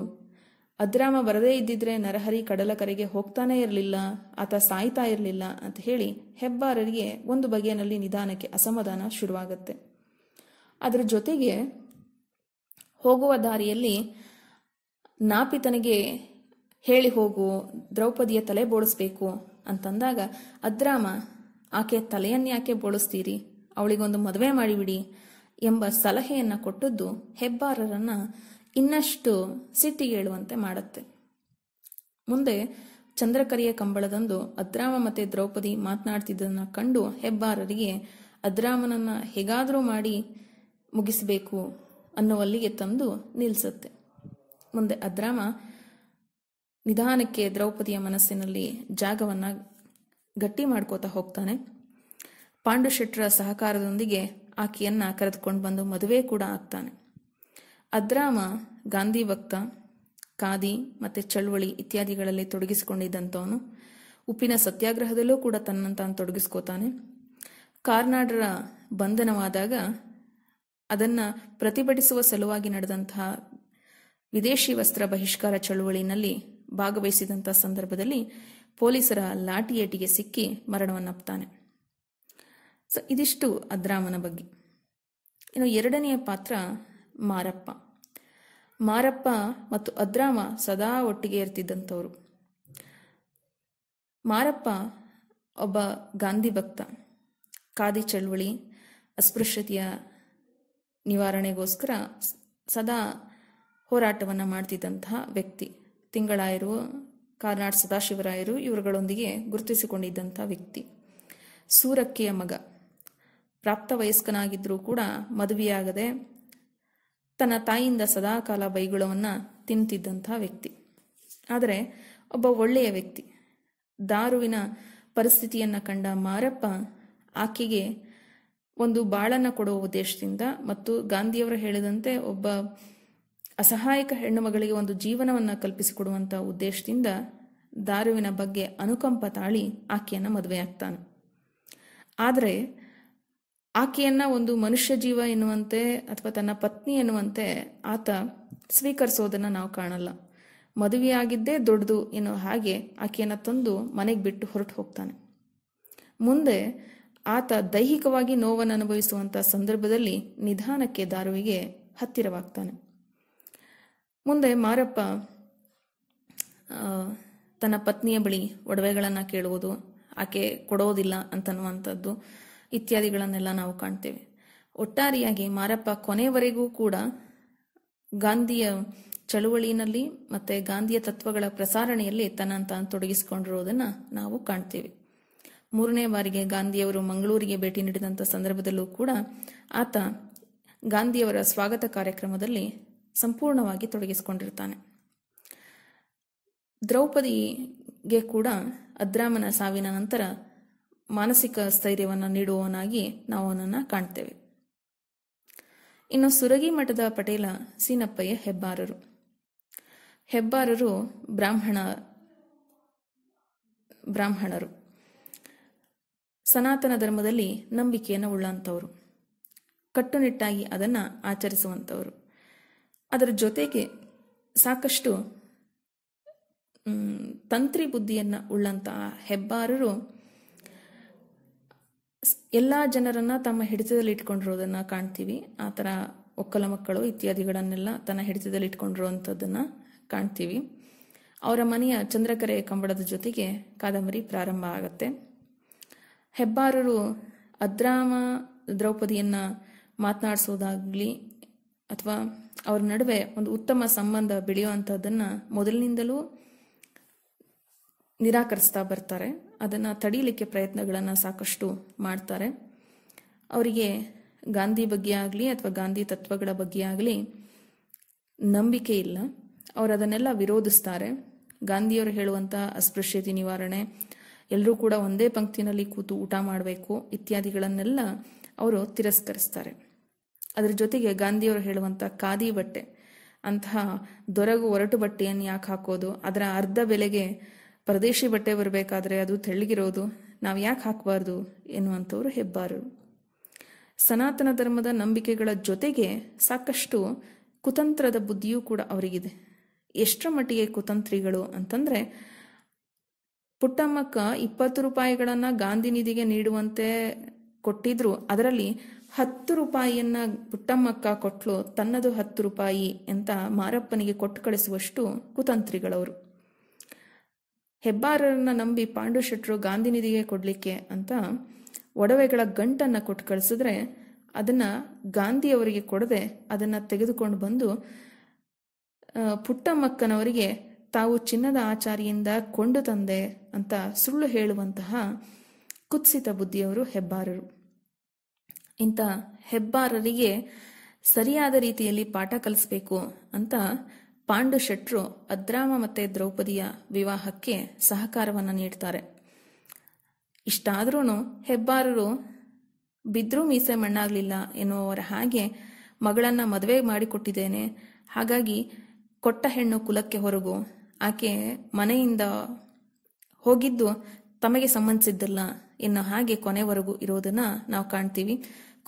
ಅದ್ರಾಮ ಬರದೇ ಇದ್ದಿದ್ರೆ ನರಹರಿ ಕಡಲ ಕರೆಗೆ ಹೋಗ್ತಾನೇ ಇರಲಿಲ್ಲ ಆತ ಸಾಯ್ತಾ ಇರಲಿಲ್ಲ ಅಂತ ಹೇಳಿ ಹೆಬ್ಬಾರರಿಗೆ ಒಂದು ಬಗೆಯಲ್ಲಿ ನಿಧಾನಕ್ಕೆ ಅಸಮಾಧಾನ ಶುರುವಾಗುತ್ತೆ ಅದರ ಜೊತೆಗೆ ಹೋಗುವ ದಾರಿಯಲ್ಲಿ ನಾಪಿತನಿಗೆ ಹೇಳಿ ಹೋಗು ದ್ರೌಪದಿಯ ತಲೆ ಬೋಳಿಸ್ಬೇಕು ಅಂತಂದಾಗ ಅದ್ರಾಮ ಆಕೆ ತಲೆಯನ್ನೇ ಯಾಕೆ ಬೋಳಿಸ್ತೀರಿ ಅವಳಿಗೊಂದು ಮದುವೆ ಮಾಡಿಬಿಡಿ ಎಂಬ ಸಲಹೆಯನ್ನು ಕೊಟ್ಟದ್ದು ಹೆಬ್ಬಾರರನ್ನು ಇನ್ನಷ್ಟು ಸಿಟ್ಟಿಗೇಳುವಂತೆ ಮಾಡುತ್ತೆ ಮುಂದೆ ಚಂದ್ರಕರಿಯ ಕಂಬಳದಂದು ಅದ್ರಾಮ ಮತ್ತೆ ದ್ರೌಪದಿ ಮಾತನಾಡ್ತಿದ್ದನ್ನ ಕಂಡು ಹೆಬ್ಬಾರರಿಗೆ ಅದ್ರಾಮನನ್ನ ಹೇಗಾದರೂ ಮಾಡಿ ಮುಗಿಸಬೇಕು ಅನ್ನುವಲ್ಲಿಗೆ ತಂದು ನಿಲ್ಲಿಸುತ್ತೆ ಮುಂದೆ ಅದ್ರಾಮ ನಿಧಾನಕ್ಕೆ ದ್ರೌಪದಿಯ ಮನಸ್ಸಿನಲ್ಲಿ ಜಾಗವನ್ನು ಗಟ್ಟಿ ಮಾಡ್ಕೋತಾ ಹೋಗ್ತಾನೆ ಪಾಂಡುಶೆಟ್ರ ಸಹಕಾರದೊಂದಿಗೆ ಆಕೆಯನ್ನು ಕರೆದುಕೊಂಡು ಬಂದು ಮದುವೆ ಕೂಡ ಆಗ್ತಾನೆ ಅದ್ರಾಮ ಗಾಂಧಿ ಭಕ್ತ ಖಾದಿ ಮತ್ತು ಚಳುವಳಿ ಇತ್ಯಾದಿಗಳಲ್ಲಿ ತೊಡಗಿಸಿಕೊಂಡಿದ್ದಂಥವನು ಉಪ್ಪಿನ ಸತ್ಯಾಗ್ರಹದಲ್ಲೂ ಕೂಡ ತನ್ನ ತಾನು ತೊಡಗಿಸ್ಕೋತಾನೆ ಕಾರ್ನಾಡರ ಬಂಧನವಾದಾಗ ಅದನ್ನು ಪ್ರತಿಭಟಿಸುವ ಸಲುವಾಗಿ ನಡೆದಂತಹ ವಿದೇಶಿ ವಸ್ತ್ರ ಬಹಿಷ್ಕಾರ ಚಳುವಳಿನಲ್ಲಿ ಭಾಗವಹಿಸಿದಂಥ ಸಂದರ್ಭದಲ್ಲಿ ಪೊಲೀಸರ ಲಾಠಿಯೇಟಿಗೆ ಸಿಕ್ಕಿ ಮರಣವನ್ನಪ್ತಾನೆ ಸೊ ಇದಿಷ್ಟು ಅದ್ರಾಮನ ಬಗ್ಗೆ ಇನ್ನು ಎರಡನೆಯ ಪಾತ್ರ ಮಾರಪ್ಪ ಮಾರಪ್ಪ ಮತ್ತು ಅದ್ರಾಮ ಸದಾ ಒಟ್ಟಿಗೆ ಇರ್ತಿದ್ದಂಥವ್ರು ಮಾರಪ್ಪ ಒಬ್ಬ ಗಾಂಧಿ ಭಕ್ತ ಖಾದಿ ಚಳುವಳಿ ಅಸ್ಪೃಶ್ಯತೆಯ ನಿವಾರಣೆಗೋಸ್ಕರ ಸದಾ ಹೋರಾಟವನ್ನು ಮಾಡ್ತಿದ್ದಂತಹ ವ್ಯಕ್ತಿ ತಿಂಗಳಾಯರು ಕಾರ್ನಾಡ್ ಸದಾಶಿವರಾಯರು ಇವರುಗಳೊಂದಿಗೆ ಗುರುತಿಸಿಕೊಂಡಿದ್ದಂಥ ವ್ಯಕ್ತಿ ಸೂರಕ್ಕಿಯ ಮಗ ಪ್ರಾಪ್ತ ವಯಸ್ಕನಾಗಿದ್ದರೂ ಕೂಡ ಮದುವೆಯಾಗದೆ ತನ್ನ ತಾಯಿಯಿಂದ ಸದಾಕಾಲ ಬೈಗುಳವನ್ನು ತಿಂತಿದ್ದಂತಹ ವ್ಯಕ್ತಿ ಆದರೆ ಒಬ್ಬ ಒಳ್ಳೆಯ ವ್ಯಕ್ತಿ ದಾರುವಿನ ಪರಿಸ್ಥಿತಿಯನ್ನು ಕಂಡ ಮಾರಪ್ಪ ಆಕೆಗೆ ಒಂದು ಬಾಳನ್ನು ಕೊಡುವ ಉದ್ದೇಶದಿಂದ ಮತ್ತು ಗಾಂಧಿಯವರು ಹೇಳಿದಂತೆ ಒಬ್ಬ ಅಸಹಾಯಕ ಹೆಣ್ಣು ಮಗಳಿಗೆ ಒಂದು ಜೀವನವನ್ನು ಕಲ್ಪಿಸಿಕೊಡುವಂಥ ಉದ್ದೇಶದಿಂದ ದಾರುವಿನ ಬಗ್ಗೆ ಅನುಕಂಪ ತಾಳಿ ಆಕೆಯನ್ನು ಮದುವೆಯಾಗ್ತಾನೆ ಆದರೆ ಆಕೆಯನ್ನ ಒಂದು ಮನುಷ್ಯ ಜೀವ ಎನ್ನುವಂತೆ ಅಥವಾ ತನ್ನ ಪತ್ನಿ ಎನ್ನುವಂತೆ ಆತ ಸ್ವೀಕರಿಸೋದನ್ನ ನಾವು ಕಾಣಲ್ಲ ಮದುವೆಯಾಗಿದ್ದೇ ದೊಡ್ಡದು ಎನ್ನುವ ಹಾಗೆ ಆಕೆಯನ್ನ ತಂದು ಮನೆಗೆ ಬಿಟ್ಟು ಹೊರಟು ಹೋಗ್ತಾನೆ ಮುಂದೆ ಆತ ದೈಹಿಕವಾಗಿ ನೋವನ್ನು ಅನುಭವಿಸುವಂತ ಸಂದರ್ಭದಲ್ಲಿ ನಿಧಾನಕ್ಕೆ ದಾರುವಿಗೆ ಹತ್ತಿರವಾಗ್ತಾನೆ ಮುಂದೆ ಮಾರಪ್ಪ ತನ್ನ ಪತ್ನಿಯ ಬಳಿ ಒಡವೆಗಳನ್ನು ಕೇಳುವುದು ಆಕೆ ಕೊಡೋದಿಲ್ಲ ಅಂತನ್ನುವಂಥದ್ದು ಇತ್ಯಾದಿಗಳನ್ನೆಲ್ಲ ನಾವು ಕಾಣ್ತೇವೆ ಒಟ್ಟಾರೆಯಾಗಿ ಮಾರಪ್ಪ ಕೊನೆವರೆಗೂ ಕೂಡ ಗಾಂಧಿಯ ಚಳುವಳಿಯಲ್ಲಿ ಮತ್ತೆ ಗಾಂಧಿಯ ತತ್ವಗಳ ಪ್ರಸಾರಣೆಯಲ್ಲಿ ತನ್ನ ತಾನು ತೊಡಗಿಸಿಕೊಂಡಿರುವುದನ್ನು ನಾವು ಕಾಣ್ತೇವೆ ಮೂರನೇ ಬಾರಿಗೆ ಗಾಂಧಿಯವರು ಮಂಗಳೂರಿಗೆ ಭೇಟಿ ನೀಡಿದಂಥ ಸಂದರ್ಭದಲ್ಲೂ ಕೂಡ ಆತ ಗಾಂಧಿಯವರ ಸ್ವಾಗತ ಕಾರ್ಯಕ್ರಮದಲ್ಲಿ ಸಂಪೂರ್ಣವಾಗಿ ತೊಡಗಿಸಿಕೊಂಡಿರ್ತಾನೆ ದ್ರೌಪದಿಗೆ ಕೂಡ ಅದ್ರಾಮನ ಸಾವಿನ ನಂತರ ಮಾನಸಿಕ ಸ್ಥೈರ್ಯವನ್ನು ನೀಡುವವನಾಗಿ ನಾವು ಅವನನ್ನು ಕಾಣ್ತೇವೆ ಇನ್ನು ಸುರಗಿ ಮಠದ ಪಟೇಲ ಸೀನಪ್ಪಯ್ಯ ಹೆಬ್ಬಾರರು ಹೆಬ್ಬಾರರು ಬ್ರಾಹ್ಮಣ ಬ್ರಾಹ್ಮಣರು ಸನಾತನ ಧರ್ಮದಲ್ಲಿ ನಂಬಿಕೆಯನ್ನು ಉಳ್ಳಂಥವರು ಕಟ್ಟುನಿಟ್ಟಾಗಿ ಅದನ್ನು ಆಚರಿಸುವಂಥವರು ಅದರ ಜೊತೆಗೆ ಸಾಕಷ್ಟು ತಂತ್ರಿ ಬುದ್ಧಿಯನ್ನು ಉಳ್ಳಂತಹ ಹೆಬ್ಬಾರರು ಎಲ್ಲ ಜನರನ್ನ ತಮ್ಮ ಹಿಡಿತದಲ್ಲಿ ಇಟ್ಕೊಂಡಿರೋದನ್ನ ಕಾಣ್ತೀವಿ ಆ ಥರ ಒಕ್ಕಲ ಮಕ್ಕಳು ಇತ್ಯಾದಿಗಳನ್ನೆಲ್ಲ ತನ್ನ ಹಿಡಿತದಲ್ಲಿ ಇಟ್ಕೊಂಡಿರುವಂಥದ್ದನ್ನು ಕಾಣ್ತೀವಿ ಅವರ ಮನೆಯ ಚಂದ್ರಕರೆ ಕಂಬಳದ ಜೊತೆಗೆ ಕಾದಂಬರಿ ಪ್ರಾರಂಭ ಆಗತ್ತೆ ಹೆಬ್ಬಾರರು ಅದ್ರಾಮ ದ್ರೌಪದಿಯನ್ನ ಮಾತನಾಡಿಸೋದಾಗ್ಲಿ ಅಥವಾ ಅವರ ನಡುವೆ ಒಂದು ಉತ್ತಮ ಸಂಬಂಧ ಬೆಳೆಯುವಂಥದ್ದನ್ನು ಮೊದಲಿನಿಂದಲೂ ನಿರಾಕರಿಸ್ತಾ ಬರ್ತಾರೆ ಅದನ್ನು ತಡೀಲಿಕ್ಕೆ ಪ್ರಯತ್ನಗಳನ್ನು ಸಾಕಷ್ಟು ಮಾಡ್ತಾರೆ ಅವರಿಗೆ ಗಾಂಧಿ ಬಗ್ಗೆ ಆಗಲಿ ಅಥವಾ ಗಾಂಧಿ ತತ್ವಗಳ ಬಗ್ಗೆ ಆಗಲಿ ನಂಬಿಕೆ ಇಲ್ಲ ಅವರು ಅದನ್ನೆಲ್ಲ ವಿರೋಧಿಸ್ತಾರೆ ಗಾಂಧಿಯವರು ಹೇಳುವಂಥ ಅಸ್ಪೃಶ್ಯತೆ ನಿವಾರಣೆ ಎಲ್ಲರೂ ಕೂಡ ಒಂದೇ ಪಂಕ್ತಿನಲ್ಲಿ ಕೂತು ಊಟ ಮಾಡಬೇಕು ಇತ್ಯಾದಿಗಳನ್ನೆಲ್ಲ ಅವರು ತಿರಸ್ಕರಿಸ್ತಾರೆ ಅದರ ಜೊತೆಗೆ ಗಾಂಧಿಯವರು ಹೇಳುವಂಥ ಖಾದಿ ಬಟ್ಟೆ ಅಂತಹ ದೊರಗು ಒರಟು ಬಟ್ಟೆಯನ್ನು ಯಾಕೆ ಹಾಕೋದು ಅದರ ಅರ್ಧ ಬೆಲೆಗೆ ಪರದೇಶಿ ಬಟ್ಟೆ ಬರಬೇಕಾದ್ರೆ ಅದು ತೆಳ್ಳಗಿರೋದು ನಾವು ಯಾಕೆ ಹಾಕಬಾರ್ದು ಎನ್ನುವಂಥವ್ರು ಹೆಬ್ಬಾರರು ಸನಾತನ ಧರ್ಮದ ನಂಬಿಕೆಗಳ ಜೊತೆಗೆ ಸಾಕಷ್ಟು ಕುತಂತ್ರದ ಬುದ್ಧಿಯೂ ಕೂಡ ಅವರಿಗಿದೆ ಎಷ್ಟರ ಮಟ್ಟಿಗೆ ಕುತಂತ್ರಿಗಳು ಅಂತಂದರೆ ಪುಟ್ಟಮ್ಮಕ್ಕ ಇಪ್ಪತ್ತು ರೂಪಾಯಿಗಳನ್ನು ಗಾಂಧಿ ನಿಧಿಗೆ ನೀಡುವಂತೆ ಕೊಟ್ಟಿದ್ರು ಅದರಲ್ಲಿ ಹತ್ತು ರೂಪಾಯಿಯನ್ನ ಪುಟ್ಟಮ್ಮಕ್ಕ ಕೊಟ್ಟಲು ತನ್ನದು ಹತ್ತು ರೂಪಾಯಿ ಅಂತ ಮಾರಪ್ಪನಿಗೆ ಕೊಟ್ಟು ಕಳಿಸುವಷ್ಟು ಕುತಂತ್ರಿಗಳವರು ಹೆಬ್ಬಾರರನ್ನ ನಂಬಿ ಪಾಂಡು ಶೆಟ್ರು ಗಾಂಧಿನಿಧಿಗೆ ಕೊಡಲಿಕ್ಕೆ ಅಂತ ಒಡವೆಗಳ ಗಂಟನ್ನು ಕೊಟ್ಟು ಕಳಿಸಿದ್ರೆ ಅದನ್ನು ಗಾಂಧಿಯವರಿಗೆ ಕೊಡದೆ ಅದನ್ನು ತೆಗೆದುಕೊಂಡು ಬಂದು ಪುಟ್ಟಮ್ಮಕ್ಕನವರಿಗೆ ತಾವು ಚಿನ್ನದ ಆಚಾರಿಯಿಂದ ಕೊಂಡು ತಂದೆ ಅಂತ ಸುಳ್ಳು ಹೇಳುವಂತಹ ಕುತ್ಸಿತ ಬುದ್ಧಿಯವರು ಹೆಬ್ಬಾರರು ಇಂಥ ಹೆಬ್ಬಾರರಿಗೆ ಸರಿಯಾದ ರೀತಿಯಲ್ಲಿ ಪಾಠ ಕಲಿಸ್ಬೇಕು ಅಂತ ಪಾಂಡು ಶೆಟ್ರು ಅದ್ರಾಮ ಮತ್ತು ದ್ರೌಪದಿಯ ವಿವಾಹಕ್ಕೆ ಸಹಕಾರವನ್ನು ನೀಡ್ತಾರೆ ಇಷ್ಟಾದ್ರೂ ಹೆಬ್ಬಾರರು ಬಿದ್ದರೂ ಮೀಸೆ ಮಣ್ಣಾಗಲಿಲ್ಲ ಎನ್ನುವವರ ಹಾಗೆ ಮಗಳನ್ನು ಮದುವೆ ಮಾಡಿಕೊಟ್ಟಿದ್ದೇನೆ ಹಾಗಾಗಿ ಕೊಟ್ಟ ಹೆಣ್ಣು ಕುಲಕ್ಕೆ ಹೊರಗು ಆಕೆ ಮನೆಯಿಂದ ಹೋಗಿದ್ದು ತಮಗೆ ಸಂಬಂಧಿಸಿದ್ದಲ್ಲ ಇನ್ನು ಹಾಗೆ ಕೊನೆವರೆಗೂ ಇರೋದನ್ನು ನಾವು ಕಾಣ್ತೀವಿ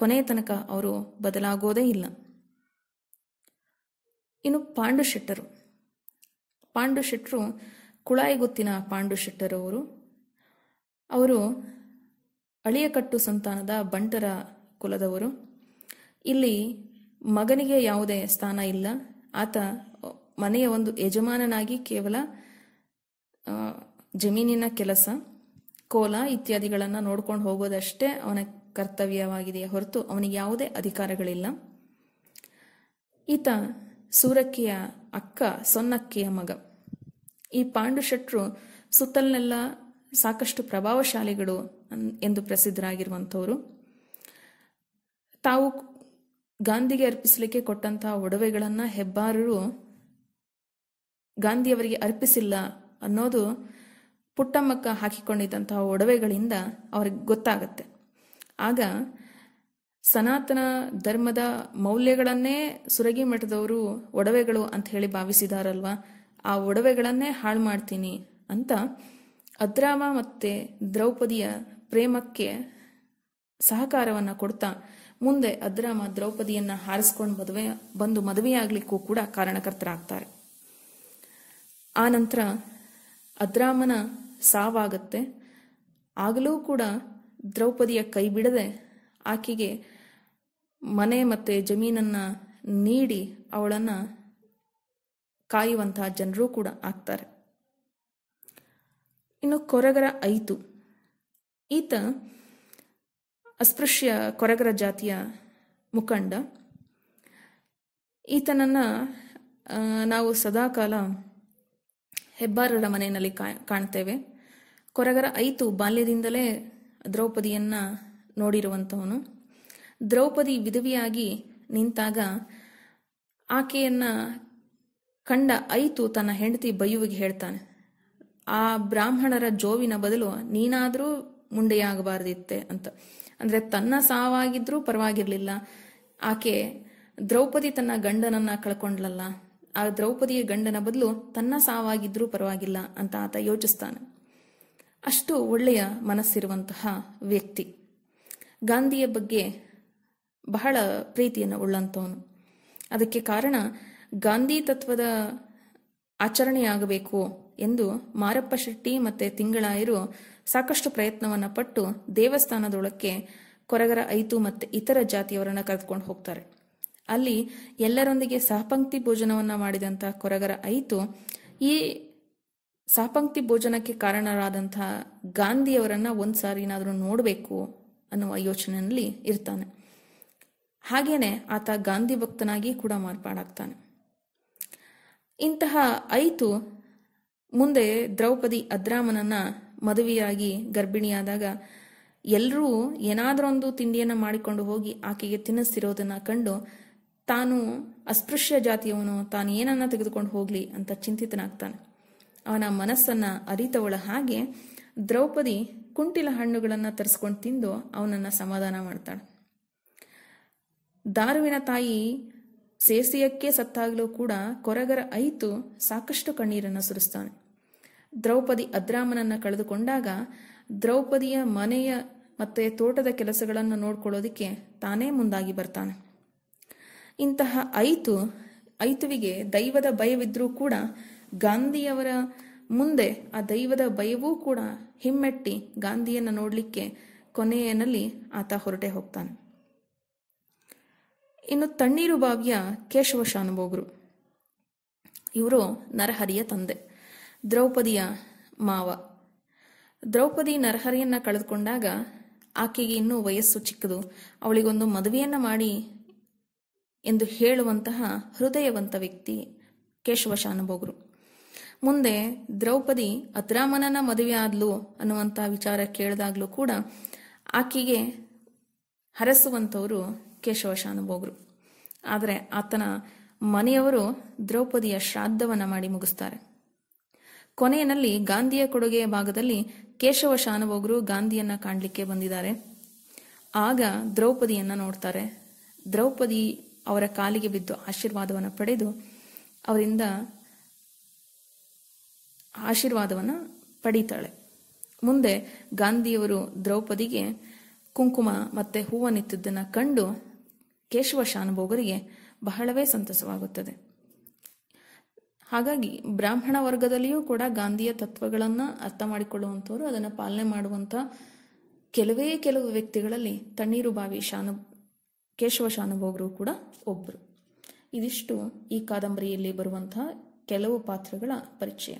ಕೊನೆಯ ತನಕ ಅವರು ಬದಲಾಗೋದೇ ಇಲ್ಲ ಇನ್ನು ಪಾಂಡುಶೆಟ್ಟರು ಪಾಂಡುಶೆಟ್ಟರು ಪಾಂಡು ಶೆಟ್ಟರು ಕುಳಾಯಿ ಗೊತ್ತಿನ ಪಾಂಡು ಅವರು ಅವರು ಅಳಿಯಕಟ್ಟು ಸಂತಾನದ ಬಂಟರ ಕುಲದವರು ಇಲ್ಲಿ ಮಗನಿಗೆ ಯಾವುದೇ ಸ್ಥಾನ ಇಲ್ಲ ಆತ ಮನೆಯ ಒಂದು ಯಜಮಾನನಾಗಿ ಕೇವಲ ಜಮೀನಿನ ಕೆಲಸ ಕೋಲ ಇತ್ಯಾದಿಗಳನ್ನು ನೋಡ್ಕೊಂಡು ಹೋಗೋದಷ್ಟೇ ಅವನ ಕರ್ತವ್ಯವಾಗಿದೆಯೇ ಹೊರತು ಅವನಿಗೆ ಯಾವುದೇ ಅಧಿಕಾರಗಳಿಲ್ಲ ಈತ ಸೂರಕ್ಕಿಯ ಅಕ್ಕ ಸೊನ್ನಕ್ಕಿಯ ಮಗ ಈ ಪಾಂಡುಶೆಟ್ರು ಸುತ್ತಲಿನೆಲ್ಲ ಸಾಕಷ್ಟು ಪ್ರಭಾವಶಾಲಿಗಳು ಎಂದು ಪ್ರಸಿದ್ಧರಾಗಿರುವಂಥವರು ತಾವು ಗಾಂಧಿಗೆ ಅರ್ಪಿಸಲಿಕ್ಕೆ ಕೊಟ್ಟಂತಹ ಒಡವೆಗಳನ್ನು ಹೆಬ್ಬಾರರು ಗಾಂಧಿಯವರಿಗೆ ಅರ್ಪಿಸಿಲ್ಲ ಅನ್ನೋದು ಪುಟ್ಟಮ್ಮಕ್ಕ ಹಾಕಿಕೊಂಡಿದ್ದಂತಹ ಒಡವೆಗಳಿಂದ ಅವ್ರಿಗೆ ಗೊತ್ತಾಗತ್ತೆ ಆಗ ಸನಾತನ ಧರ್ಮದ ಮೌಲ್ಯಗಳನ್ನೇ ಸುರಗಿ ಮಠದವರು ಒಡವೆಗಳು ಅಂತ ಹೇಳಿ ಭಾವಿಸಿದಾರಲ್ವಾ ಆ ಒಡವೆಗಳನ್ನೇ ಹಾಳು ಮಾಡ್ತೀನಿ ಅಂತ ಅದ್ರಾಮ ಮತ್ತೆ ದ್ರೌಪದಿಯ ಪ್ರೇಮಕ್ಕೆ ಸಹಕಾರವನ್ನ ಕೊಡ್ತಾ ಮುಂದೆ ಅದ್ರಾಮ ದ್ರೌಪದಿಯನ್ನ ಹಾರಿಸ್ಕೊಂಡು ಮದುವೆ ಬಂದು ಮದುವೆಯಾಗ್ಲಿಕ್ಕೂ ಕೂಡ ಕಾರಣಕರ್ತರಾಗ್ತಾರೆ ಆ ನಂತರ ಅದ್ರಾಮನ ಸಾವಾಗತ್ತೆ ಆಗಲೂ ಕೂಡ ದ್ರೌಪದಿಯ ಕೈ ಬಿಡದೆ ಆಕೆಗೆ ಮನೆ ಮತ್ತೆ ಜಮೀನನ್ನು ನೀಡಿ ಅವಳನ್ನು ಕಾಯುವಂತಹ ಜನರು ಕೂಡ ಆಗ್ತಾರೆ ಇನ್ನು ಕೊರಗರ ಐತು ಈತ ಅಸ್ಪೃಶ್ಯ ಕೊರಗರ ಜಾತಿಯ ಮುಖಂಡ ಈತನನ್ನು ನಾವು ಸದಾಕಾಲ ಹೆಬ್ಬಾರರ ಮನೆಯಲ್ಲಿ ಕಾಣ್ತೇವೆ ಕೊರಗರ ಐತು ಬಾಲ್ಯದಿಂದಲೇ ದ್ರೌಪದಿಯನ್ನು ನೋಡಿರುವಂಥವನು ದ್ರೌಪದಿ ವಿಧವಿಯಾಗಿ ನಿಂತಾಗ ಆಕೆಯನ್ನ ಕಂಡ ಐತು ತನ್ನ ಹೆಂಡತಿ ಬಯುವಿಗೆ ಹೇಳ್ತಾನೆ ಆ ಬ್ರಾಹ್ಮಣರ ಜೋವಿನ ಬದಲು ನೀನಾದರೂ ಮುಂಡೆಯಾಗಬಾರದಿತ್ತೆ ಅಂತ ಅಂದರೆ ತನ್ನ ಸಾವಾಗಿದ್ರೂ ಪರವಾಗಿರಲಿಲ್ಲ ಆಕೆ ದ್ರೌಪದಿ ತನ್ನ ಗಂಡನನ್ನ ಕಳ್ಕೊಂಡ್ಲಲ್ಲ ಆ ದ್ರೌಪದಿಯ ಗಂಡನ ಬದಲು ತನ್ನ ಸಾವಾಗಿದ್ರೂ ಪರವಾಗಿಲ್ಲ ಅಂತ ಆತ ಯೋಚಿಸ್ತಾನೆ ಅಷ್ಟು ಒಳ್ಳೆಯ ಮನಸ್ಸಿರುವಂತಹ ವ್ಯಕ್ತಿ ಗಾಂಧಿಯ ಬಗ್ಗೆ ಬಹಳ ಪ್ರೀತಿಯನ್ನು ಉಳ್ಳಂಥವನು ಅದಕ್ಕೆ ಕಾರಣ ಗಾಂಧಿ ತತ್ವದ ಆಚರಣೆಯಾಗಬೇಕು ಎಂದು ಮಾರಪ್ಪ ಶೆಟ್ಟಿ ಮತ್ತು ತಿಂಗಳಾಯರು ಸಾಕಷ್ಟು ಪ್ರಯತ್ನವನ್ನು ಪಟ್ಟು ದೇವಸ್ಥಾನದೊಳಕ್ಕೆ ಕೊರಗರ ಐತು ಮತ್ತು ಇತರ ಜಾತಿಯವರನ್ನ ಕರೆದುಕೊಂಡು ಹೋಗ್ತಾರೆ ಅಲ್ಲಿ ಎಲ್ಲರೊಂದಿಗೆ ಸಹಪಂಕ್ತಿ ಭೋಜನವನ್ನು ಮಾಡಿದಂಥ ಕೊರಗರ ಐತು ಈ ಸಹಪಂಕ್ತಿ ಭೋಜನಕ್ಕೆ ಕಾರಣರಾದಂತಹ ಗಾಂಧಿಯವರನ್ನು ಒಂದು ಸಾರಿನಾದರೂ ನೋಡಬೇಕು ಅನ್ನುವ ಯೋಚನೆಯಲ್ಲಿ ಇರ್ತಾನೆ ಹಾಗೇನೆ ಆತ ಗಾಂಧಿ ಭಕ್ತನಾಗಿ ಕೂಡ ಮಾರ್ಪಾಡಾಗ್ತಾನೆ ಇಂತಹ ಐತು ಮುಂದೆ ದ್ರೌಪದಿ ಅದ್ರಾಮನನ್ನ ಮದುವೆಯಾಗಿ ಗರ್ಭಿಣಿಯಾದಾಗ ಎಲ್ಲರೂ ಏನಾದರೊಂದು ತಿಂಡಿಯನ್ನು ಮಾಡಿಕೊಂಡು ಹೋಗಿ ಆಕೆಗೆ ತಿನ್ನಿಸ್ತಿರೋದನ್ನ ಕಂಡು ತಾನು ಅಸ್ಪೃಶ್ಯ ಜಾತಿಯವನು ತಾನು ಏನನ್ನ ತೆಗೆದುಕೊಂಡು ಹೋಗಲಿ ಅಂತ ಚಿಂತಿತನಾಗ್ತಾನೆ ಅವನ ಮನಸ್ಸನ್ನು ಅರಿತವಳ ಹಾಗೆ ದ್ರೌಪದಿ ಕುಂಟಿಲ ಹಣ್ಣುಗಳನ್ನು ತರಿಸ್ಕೊಂಡು ತಿಂದು ಅವನನ್ನು ಸಮಾಧಾನ ಮಾಡ್ತಾಳೆ ದಾರುವಿನ ತಾಯಿ ಸೇಸಿಯಕ್ಕೆ ಸತ್ತಾಗಲೂ ಕೂಡ ಕೊರಗರ ಐತು ಸಾಕಷ್ಟು ಕಣ್ಣೀರನ್ನು ಸುರಿಸ್ತಾನೆ ದ್ರೌಪದಿ ಅದ್ರಾಮನನ್ನು ಕಳೆದುಕೊಂಡಾಗ ದ್ರೌಪದಿಯ ಮನೆಯ ಮತ್ತು ತೋಟದ ಕೆಲಸಗಳನ್ನು ನೋಡ್ಕೊಳ್ಳೋದಕ್ಕೆ ತಾನೇ ಮುಂದಾಗಿ ಬರ್ತಾನೆ ಇಂತಹ ಐತು ಐತುವಿಗೆ ದೈವದ ಭಯವಿದ್ರೂ ಕೂಡ ಗಾಂಧಿಯವರ ಮುಂದೆ ಆ ದೈವದ ಭಯವೂ ಕೂಡ ಹಿಮ್ಮೆಟ್ಟಿ ಗಾಂಧಿಯನ್ನು ನೋಡಲಿಕ್ಕೆ ಕೊನೆಯಲ್ಲಿ ಆತ ಹೊರಟೆ ಹೋಗ್ತಾನೆ ಇನ್ನು ತಣ್ಣೀರು ಬಾವಿಯ ಕೇಶವ ಶಾನುಭೋಗರು ಇವರು ನರಹರಿಯ ತಂದೆ ದ್ರೌಪದಿಯ ಮಾವ ದ್ರೌಪದಿ ನರಹರಿಯನ್ನು ಕಳೆದುಕೊಂಡಾಗ ಆಕೆಗೆ ಇನ್ನೂ ವಯಸ್ಸು ಚಿಕ್ಕದು ಅವಳಿಗೊಂದು ಮದುವೆಯನ್ನು ಮಾಡಿ ಎಂದು ಹೇಳುವಂತಹ ಹೃದಯವಂತ ವ್ಯಕ್ತಿ ಕೇಶವ ಶಾನುಭೋಗರು ಮುಂದೆ ದ್ರೌಪದಿ ಅತ್ರಾಮನನ ಮದುವೆ ಆದ್ಲು ಅನ್ನುವಂಥ ವಿಚಾರ ಕೇಳಿದಾಗ್ಲೂ ಕೂಡ ಆಕೆಗೆ ಹರಸುವಂಥವರು ಕೇಶವಶಾನುಭೋಗರು ಆದರೆ ಆತನ ಮನೆಯವರು ದ್ರೌಪದಿಯ ಶ್ರಾದ್ದವನ್ನು ಮಾಡಿ ಮುಗಿಸ್ತಾರೆ ಕೊನೆಯಲ್ಲಿ ಗಾಂಧಿಯ ಕೊಡುಗೆಯ ಭಾಗದಲ್ಲಿ ಕೇಶವ ಶಾನುಭೋಗರು ಗಾಂಧಿಯನ್ನ ಕಾಣಲಿಕ್ಕೆ ಬಂದಿದ್ದಾರೆ ಆಗ ದ್ರೌಪದಿಯನ್ನು ನೋಡ್ತಾರೆ ದ್ರೌಪದಿ ಅವರ ಕಾಲಿಗೆ ಬಿದ್ದು ಆಶೀರ್ವಾದವನ್ನು ಪಡೆದು ಅವರಿಂದ ಆಶೀರ್ವಾದವನ್ನು ಪಡೀತಾಳೆ ಮುಂದೆ ಗಾಂಧಿಯವರು ದ್ರೌಪದಿಗೆ ಕುಂಕುಮ ಮತ್ತೆ ಹೂವನ್ನಿತ್ತದನ್ನು ಕಂಡು ಕೇಶವ ಶಾನುಭೋಗರಿಗೆ ಬಹಳವೇ ಸಂತಸವಾಗುತ್ತದೆ ಹಾಗಾಗಿ ಬ್ರಾಹ್ಮಣ ವರ್ಗದಲ್ಲಿಯೂ ಕೂಡ ಗಾಂಧಿಯ ತತ್ವಗಳನ್ನು ಅರ್ಥ ಮಾಡಿಕೊಳ್ಳುವಂಥವ್ರು ಅದನ್ನು ಪಾಲನೆ ಮಾಡುವಂಥ ಕೆಲವೇ ಕೆಲವು ವ್ಯಕ್ತಿಗಳಲ್ಲಿ ತಣ್ಣೀರು ಬಾವಿ ಶಾನು ಕೇಶವ ಶಾನುಭೋಗರು ಕೂಡ ಒಬ್ಬರು ಇದಿಷ್ಟು ಈ ಕಾದಂಬರಿಯಲ್ಲಿ ಬರುವಂತಹ ಕೆಲವು ಪಾತ್ರಗಳ ಪರಿಚಯ